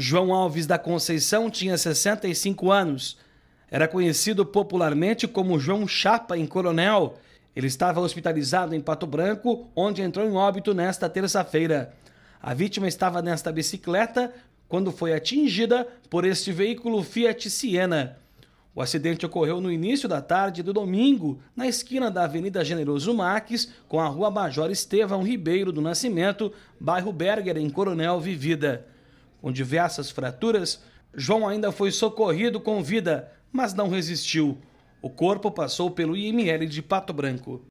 João Alves da Conceição tinha 65 anos. Era conhecido popularmente como João Chapa em Coronel. Ele estava hospitalizado em Pato Branco, onde entrou em óbito nesta terça-feira. A vítima estava nesta bicicleta quando foi atingida por este veículo Fiat Siena. O acidente ocorreu no início da tarde do domingo, na esquina da Avenida Generoso Marques, com a Rua Major Estevão Ribeiro do Nascimento, bairro Berger, em Coronel Vivida. Com diversas fraturas, João ainda foi socorrido com vida, mas não resistiu. O corpo passou pelo IML de Pato Branco.